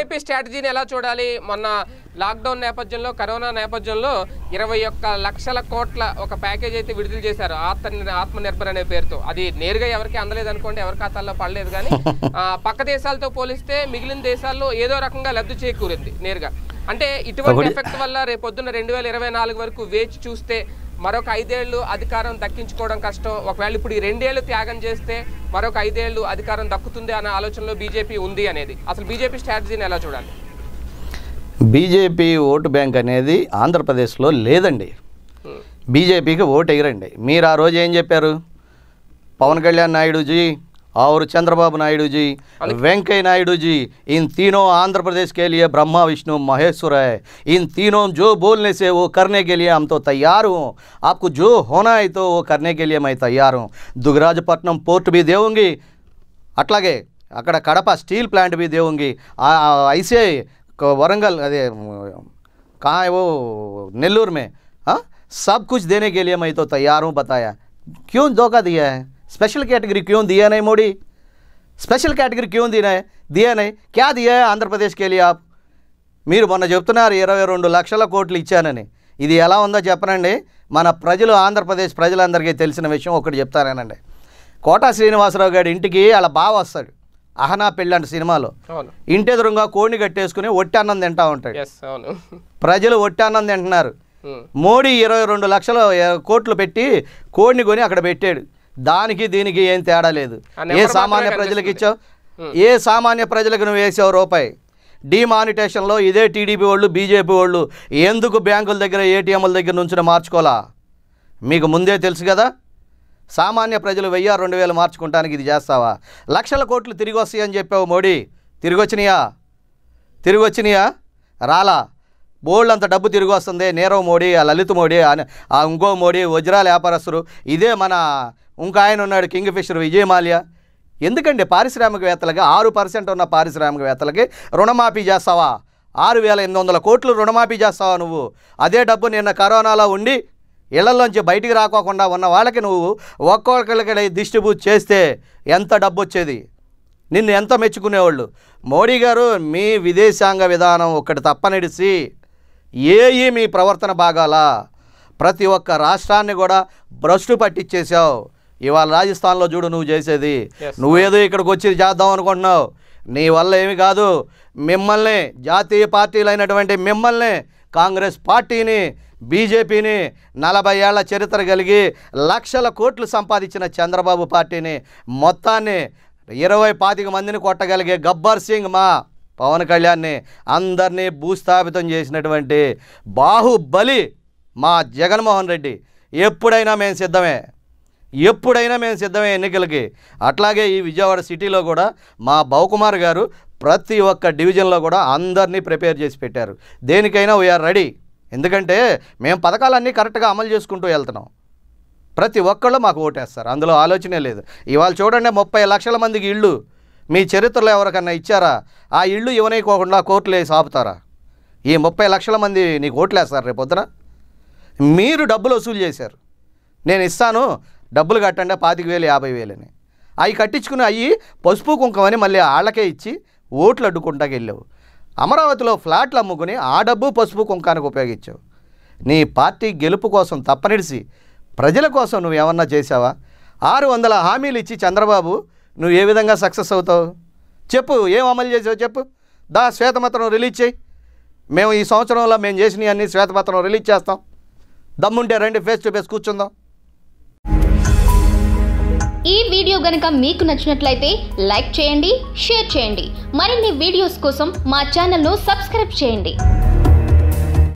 AP స్ట్రాటజీని ఎలా చూడాలి మొన్న లాక్డౌన్ నేపథ్యంలో కరోనా నేపథ్యంలో ఇరవై ఒక్క లక్షల కోట్ల ఒక ప్యాకేజ్ అయితే విడుదల చేశారు ఆత్మ ఆత్మనిర్భర్ అనే పేరుతో అది నేరుగా ఎవరికి అందలేదు అనుకోండి ఎవరి ఖాతాల్లో పడలేదు కానీ పక్క దేశాలతో పోలిస్తే మిగిలిన దేశాల్లో ఏదో రకంగా లబ్ధి చేకూరింది నేరుగా అంటే ఇటువంటి ఎఫెక్ట్ వల్ల పొద్దున్న రెండు వేల ఇరవై నాలుగు వరకు వేచి చూస్తే మరొక ఐదేళ్లు అధికారం దక్కించుకోవడం కష్టం ఒకవేళ ఇప్పుడు ఈ రెండేళ్లు త్యాగం చేస్తే మరొక ఐదేళ్లు అధికారం దక్కుతుంది అన్న ఆలోచనలో బీజేపీ ఉంది అనేది అసలు బీజేపీ స్ట్రాటజీని ఎలా చూడాలి బీజేపీ ఓటు బ్యాంక్ అనేది ఆంధ్రప్రదేశ్లో లేదండి బీజేపీకి ఓటు ఎగిరండి మీరు ఆ రోజు ఏం చెప్పారు పవన్ కళ్యాణ్ నాయుడుజీ और चंद्रबाबुना नायडू जी वेंकैया नायडू जी इन तीनों आंध्र प्रदेश के लिए ब्रह्मा विष्णु महेश्वर है इन तीनों जो बोलने से वो करने के लिए हम तो तैयार हूँ आपको जो होना है तो वो करने के लिए मैं तैयार हूँ दुगराजपट्टनम पोर्ट भी अड़ कड़प स्टील प्लांट भी ప్లాంట్ ऐसे वरंगल ఐసీఐ कहाँ है वो नेल्लूर में हाँ सब कुछ देने के लिए मैं तो तैयार हूँ बताया क्यों धोखा दिया है స్పెషల్ కేటగిరీ క్యూ दिया మోడీ స్పెషల్ కేటగిరీ క్యూ దీనే దియానే క్యా దియా ఆంధ్రప్రదేశ్కి వెళ్ళి ఆప్ మీరు మొన్న చెప్తున్నారు ఇరవై రెండు లక్షల కోట్లు ఇచ్చానని ఇది ఎలా ఉందో చెప్పనండి మన ప్రజలు ఆంధ్రప్రదేశ్ ప్రజలందరికీ తెలిసిన విషయం ఒకటి చెప్తానేనండి కోటా శ్రీనివాసరావు గారి ఇంటికి అలా బాగా వస్తాడు అహనా పెళ్ళంట సినిమాలో ఇంటెదురుగా కోడిని కట్టేసుకుని ఒట్టన్నం తింటా ఉంటాడు ప్రజలు ఒట్టన్నం తింటున్నారు మోడీ ఇరవై రెండు లక్షల కోట్లు పెట్టి కోడిని కొని అక్కడ పెట్టాడు దానికి దీనికి ఏం తేడా లేదు ఏ సామాన్య ప్రజలకు ఇచ్చావు ఏ సామాన్య ప్రజలకు నువ్వు వేసావు రూపాయి డిమానిటేషన్లో ఇదే టీడీపీ వాళ్ళు బీజేపీ వాళ్ళు ఎందుకు బ్యాంకుల దగ్గర ఏటీఎంల దగ్గర నుంచి మార్చుకోవాలా మీకు ముందే తెలుసు కదా సామాన్య ప్రజలు వెయ్యి రెండు వేలు మార్చుకుంటానికి ఇది చేస్తావా లక్షల కోట్లు తిరిగి వస్తాయని చెప్పావు మోడీ తిరిగి వచ్చినాయా తిరిగి వచ్చినాయా రాలా బోల్డ్ అంత డబ్బు తిరిగి వస్తుంది నీరవ్ మోడీ ఆ లలిత్ మోడీ ఆ ఇంకో మోడీ వజ్రాల వ్యాపారస్తులు ఇదే మన ఇంకా ఆయన ఉన్నాడు కింగ్ ఫిషర్ విజయ్ మాల్యా ఎందుకండి పారిశ్రామికవేత్తలకి ఆరు పర్సెంట్ ఉన్న పారిశ్రామికవేత్తలకి రుణమాఫీ చేస్తావా ఆరు వేల ఎనిమిది వందల కోట్లు రుణమాఫీ చేస్తావా నువ్వు అదే డబ్బు నిన్న కరోనాలో ఉండి ఇళ్లలోంచి బయటికి రాకోకుండా ఉన్న వాళ్ళకి నువ్వు ఒక్కొక్కరికి డిస్ట్రిబ్యూట్ చేస్తే ఎంత డబ్బు వచ్చేది నిన్ను ఎంత మెచ్చుకునేవాళ్ళు మోడీ గారు మీ విదేశాంగ విధానం ఒకటి తప్పనిడిసి ఏయి మీ ప్రవర్తన భాగాల ప్రతి ఒక్క రాష్ట్రాన్ని కూడా భ్రష్టు పట్టించేసావు ఇవాళ రాజస్థాన్లో చూడు నువ్వు చేసేది నువ్వేదో ఇక్కడికి వచ్చి చేద్దాం అనుకుంటున్నావు నీ వల్ల ఏమి కాదు మిమ్మల్ని జాతీయ పార్టీలు అయినటువంటి మిమ్మల్ని కాంగ్రెస్ పార్టీని బీజేపీని నలభై ఏళ్ల చరిత్ర కలిగి లక్షల కోట్లు సంపాదించిన చంద్రబాబు పార్టీని మొత్తాన్ని ఇరవై పాతిక మందిని కొట్టగలిగే గబ్బర్ సింగ్ మా పవన్ కళ్యాణ్ని అందరినీ భూస్థాపితం చేసినటువంటి బాహుబలి మా జగన్మోహన్ రెడ్డి ఎప్పుడైనా మేము సిద్ధమే ఎప్పుడైనా మేము సిద్ధమే ఎన్నికలకి అట్లాగే ఈ విజయవాడ సిటీలో కూడా మా బావుకుమార్ గారు ప్రతి ఒక్క డివిజన్లో కూడా అందరినీ ప్రిపేర్ చేసి పెట్టారు దేనికైనా వీఆర్ రెడీ ఎందుకంటే మేము పథకాలన్నీ కరెక్ట్గా అమలు చేసుకుంటూ వెళ్తున్నాం ప్రతి ఒక్కళ్ళు మాకు ఓటేస్తారు అందులో ఆలోచనే లేదు ఇవాళ చూడండి ముప్పై లక్షల మందికి ఇళ్ళు మీ చరిత్రలో ఎవరికన్నా ఇచ్చారా ఆ ఇళ్ళు ఇవ్వనీకోకుండా కోర్టులు వేసి ఆపుతారా ఈ ముప్పై లక్షల మంది నీకు ఓట్లేస్తారు రేపు పొద్దున మీరు డబ్బులు వసూలు చేశారు నేను ఇస్తాను డబ్బులు కట్టండి పాతిక వేలు యాభై వేలని అవి కట్టించుకుని అవి పసుపు కుంకుమని మళ్ళీ వాళ్ళకే ఇచ్చి ఓట్లు అడ్డుకుంటాకి వెళ్ళావు అమరావతిలో ఫ్లాట్లు అమ్ముకుని ఆ డబ్బు పసుపు కుంకానికి ఉపయోగించావు నీ పార్టీ గెలుపు కోసం తప్పనిడిసి ప్రజల కోసం నువ్వు ఏమన్నా చేశావా ఆరు వందల హామీలు ఇచ్చి చంద్రబాబు నువ్వు ఏ విధంగా సక్సెస్ అవుతావు చెప్పు ఏం అమలు చేసావు చెప్పు దా శ్వేతపత్రం రిలీజ్ చేయి మేము ఈ సంవత్సరంలో మేము చేసినవి అన్ని శ్వేతపత్రం రిలీజ్ చేస్తాం దమ్ముంటే రెండు ఫేస్ టు ఫేస్ కూర్చుందాం ఈ వీడియో గనుక మీకు నచ్చినట్లయితే లైక్ చేయండి షేర్ చేయండి మరిన్ని వీడియోస్ కోసం మా ఛానల్ను సబ్స్క్రైబ్ చేయండి